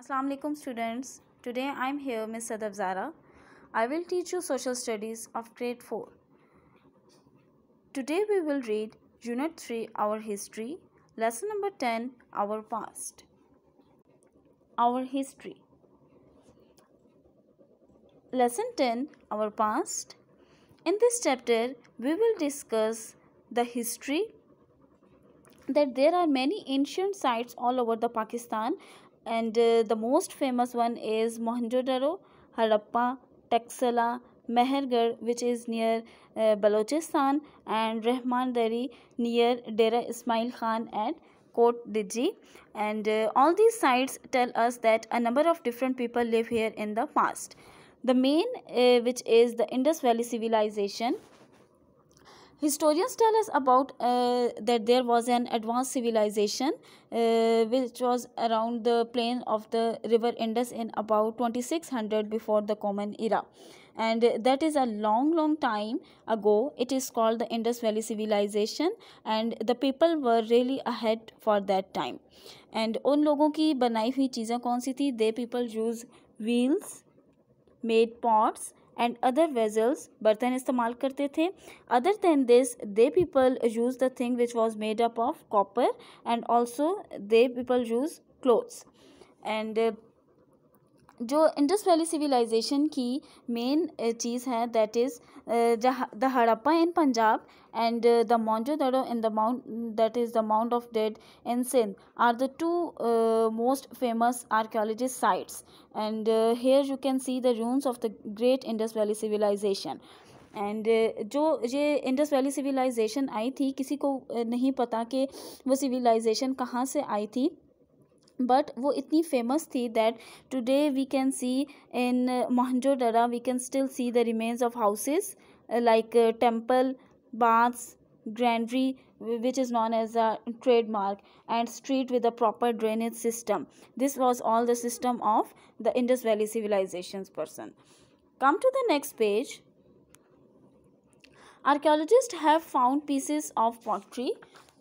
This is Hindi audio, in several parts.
Assalamu alaikum students today I am here Ms Sadab Zara I will teach you social studies of grade 4 Today we will read unit 3 our history lesson number 10 our past Our history Lesson 10 our past In this chapter we will discuss the history that there are many ancient sites all over the Pakistan and uh, the most famous one is Mohenjo-daro, Harappa, Taksala, Mehergarh which is near uh, Balochistan and Rehman Dari near Dera Ismail Khan and Kot Diji and uh, all these sites tell us that a number of different people live here in the past. The main uh, which is the Indus Valley civilization Historians tell us about uh, that there was an advanced civilization uh, which was around the plain of the river Indus in about 2600 before the common era and that is a long long time ago it is called the indus valley civilization and the people were really ahead for that time and on logon ki banayi hui चीज़ें कौन सी थी they people use wheels made and other vessels बर्तन इस्तेमाल करते थे other than this they people use the thing which was made up of copper and also they people use clothes uh, जो इंडस वैली सिविलाइजेशन की मेन eh, चीज़ है that is the Harappa in Punjab and the Mohenjo Daro in the mount that is the mount of dead in Sindh are the two most famous archaeologist sites and here you can see the rooms of the great Indus valley civilization and जो ये इंडस वैली सिविलाइजेशन आई थी किसी को eh, नहीं पता कि वो सिविलाइजेशन कहाँ से आई थी But, वो इतनी famous थी that today we can see in Mohenjo Daro we can still see the remains of like like uh, temple baths, granary, which is known as a trademark, and street with a proper drainage system. This was all the system of the Indus Valley civilizations person. Come to the next page. Archaeologists have found pieces of pottery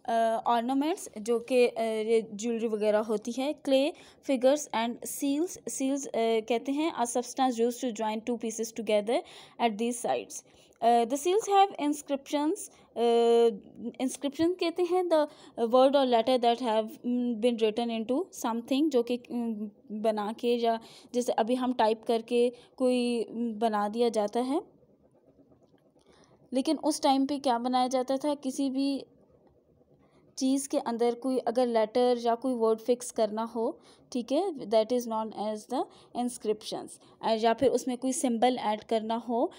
ornaments जो कि ज्वेलरी वगैरह होती है clay figures and seals seals कहते हैं a substance use to join two pieces together at these sides the seals have inscriptions inscription कहते हैं the word or letter that have been written into something जो कि बना के या जैसे अभी हम टाइप करके कोई बना दिया जाता है लेकिन उस टाइम पे क्या बनाया जाता था किसी भी चीज़ के अंदर कोई अगर लेटर या कोई वर्ड फिक्स करना हो ठीक है that is known as the inscriptions या फिर उसमें कोई सिंबल ऐड करना हो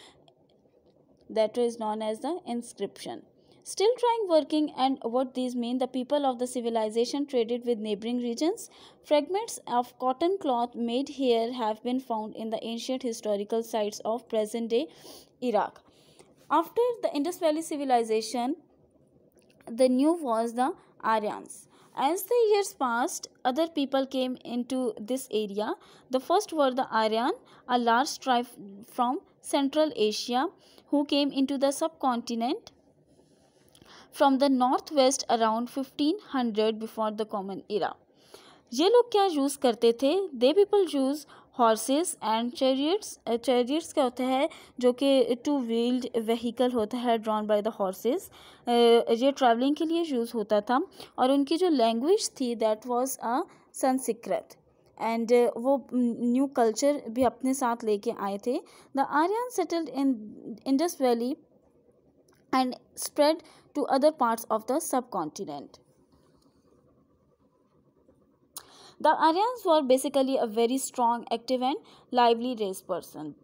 that is known as the inscription. Still trying working and what these mean, the people of the civilization traded with neighboring regions. Fragments of cotton cloth made here have been found in the ancient historical sites of present-day Iraq. After the Indus Valley civilization, the new was the Aryans. As the years passed, other people came into this area. The first were the Aryan, a large tribe from Central Asia who came into the subcontinent from the northwest around 1500 before the common era ये लोग क्या यूज़ करते थे they people use horses and chariots chariots क्या होता है जो कि टू व्हील्ड व्हीकल होता है ड्रॉन बाय द हॉर्सेस ये ट्रैवलिंग के लिए यूज़ होता था और उनकी जो लैंग्वेज थी that was a Sanskrit and वो न्यू कल्चर भी अपने साथ लेके आए थे the Aryan settled in Indus valley and spread to other parts of the sub continent The Aryans were basically a very strong, active and lively race person.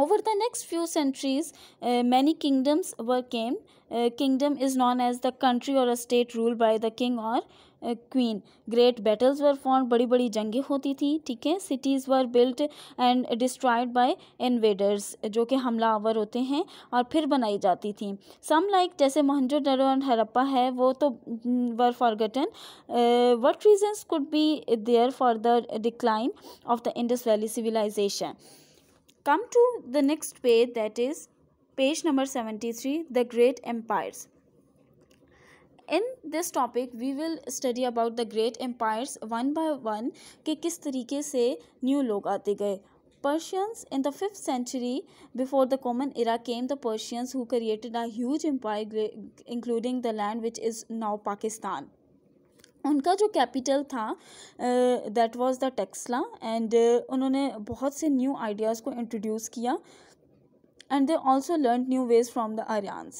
Over the next few centuries, uh, many kingdoms were came. Uh, kingdom is known as the country or a state ruled by the king or queen great battles were form बड़ी बड़ी जंगें होती थी ठीक है cities were built and destroyed by invaders जो कि हमलावर होते हैं और फिर बनाई जाती थी सम लाइक जैसे मोहनजो डरो एंड हरप्पा है वो तो were forgotten what reasons could be there for the decline of the Indus valley civilization Come to the next page that is page number 73 the great empires. In this topic, we will study about the great empires one by one. कि किस तरीके से न्यू लोग आते गए Persians in the 5th century before the common era came the Persians who created a huge empire including the land which is now Pakistan उनका जो capital था that was the Taxila and uh, उन्होंने बहुत से न्यू आइडियाज़ को इंट्रोड्यूस किया and they also learned new ways from the Aryans.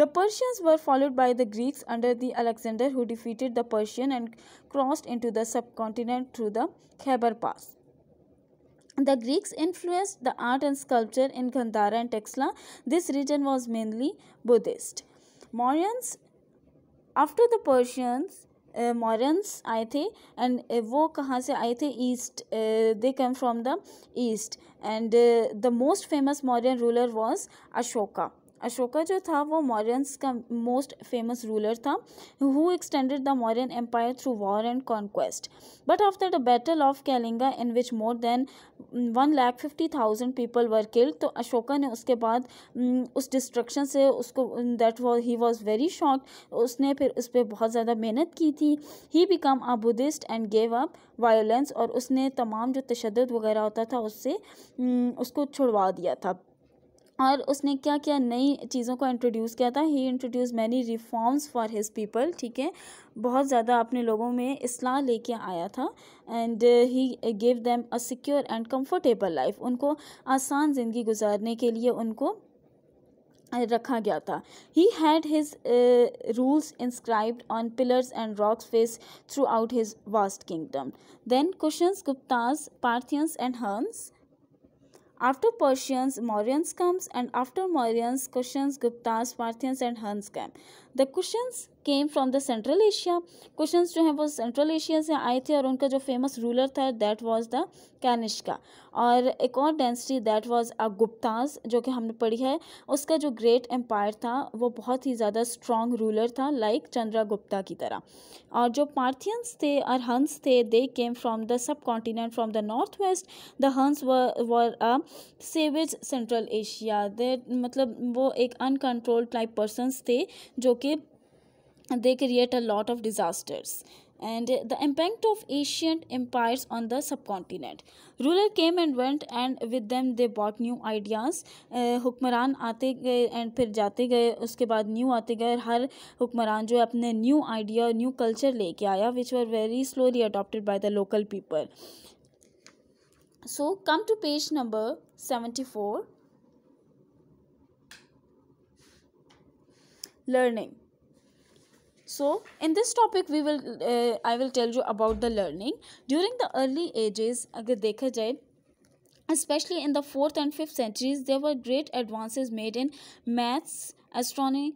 The Persians were followed by the Greeks under the Alexander who defeated the Persian and crossed into the subcontinent through the Khyber Pass. The Greeks influenced the art and sculpture in Gandhara and Texla. This region was mainly Buddhist. Mauryans, after the Persians, Mauryans आए थे एंड uh, वो कहाँ से आए थे east they came from the east and the most famous Mauryan ruler was Ashoka Ashoka जो था वो मौर्यंस का मोस्ट फेमस रूलर था who extended the Mauryan empire through war and conquest but after the battle of Kalinga in which more than one lakh fifty thousand people were killed तो अशोका ने उसके बाद उस डिस्ट्रक्शन से उसको that was he was very shock उसने फिर उस पर बहुत ज़्यादा मेहनत की थी he become a Buddhist and gave up violence और उसने तमाम जो तशद वगैरह होता था उससे उसको छुड़वा दिया था और उसने क्या क्या नई चीज़ों को इंट्रोड्यूस किया था he introduce many reforms for his people ठीक है बहुत ज़्यादा अपने लोगों में इसलाह लेके आया था and he give them a secure and comfortable life उनको आसान ज़िंदगी गुजारने के लिए उनको रखा गया था he had his rules inscribed on pillars and rocks face throughout his vast kingdom then question Guptas Parthians and Huns After Persians, Mauryans comes and after Mauryans, Kushans, Guptas, Parthians and Huns came. The Kushans came from the central Asia Kushans जो हैं वो सेंट्रल एशिया से आए थे और उनका जो फेमस रूलर था दैट वॉज द कैनिश्का और एक और dynasty that was a Guptas जो कि हमने पढ़ी है उसका जो ग्रेट एम्पायर था वो बहुत ही ज़्यादा स्ट्रॉन्ग रूलर था लाइक चंद्रागुप्ता की तरह और जो पार्थियंस थे और हंस थे they came from the sub continent from the north west the Huns were a savage central Asia they मतलब वो एक अनकंट्रोल्ड टाइप पर्सनस थे जो okay they create a lot of disasters and the impact of Asian empire on the sub continent ruler came and went and with them they bot new ideas हुक्मरान आते गए एंड फिर जाते गए उसके बाद न्यू आते गए हर हुक्मरान जो है अपने न्यू आइडिया न्यू कल्चर लेके आया which were very slowly adopted by the local people so come to page number seventy four learning so in this topic we will uh, i will tell you about the learning during the early ages agar dekha jaye especially in the 4th and 5th centuries there were great advances made in maths astronomy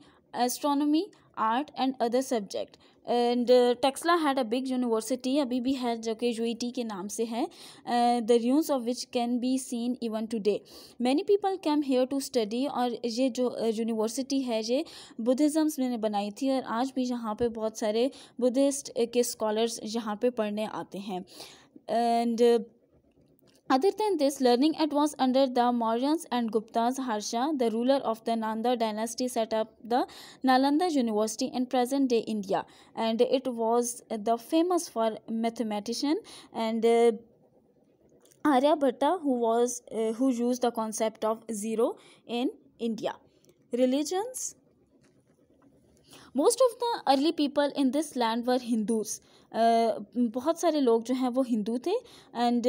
astronomy art and other subject and Taxila had a big university अभी भी है जो कि यूईटी e के नाम से है the rooms of which can be seen even today many people came here to study और ये जो यूनिवर्सिटी uh, है ये बुद्धिज़म्स मैंने बनाई थी और आज भी यहाँ पे बहुत सारे बुद्धिस्ट के स्कॉलर्स यहाँ पे पढ़ने आते हैं and Other than this, learning advanced under the Mauryans and Guptas. Harsha, the ruler of the Nanda dynasty, set up the Nalanda University in present day India, and it was the famous for mathematician and. Uh, Aryabhatta, who was uh, who used the concept of zero in India. Religions most of the early people in this land were Hindus बहुत सारे लोग जो हैं वो हिंदू थे एंड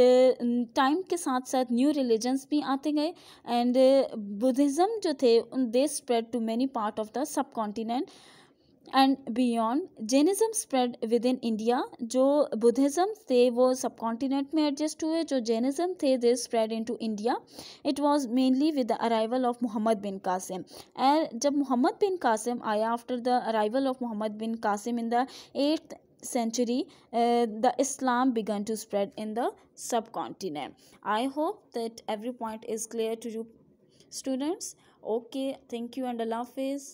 टाइम uh, के साथ साथ न्यू रिलीजन्स भी आते गए एंड बुद्धिज़्म uh, जो थे they spread to many part of the sub continent and beyond Jainism spread within India जो बुद्धिज़्म थे वो सब कॉन्टिनेंट में एडजस्ट हुए जो जैनिज़्म थे they spread into India it was mainly with the arrival of Muhammad bin Qasim and जब मोहम्मद बिन कासिम आया after the arrival of Muhammad bin Qasim in the eighth century uh, the islam began to spread in the subcontinent i hope that every point is clear to you students okay thank you and allah hafiz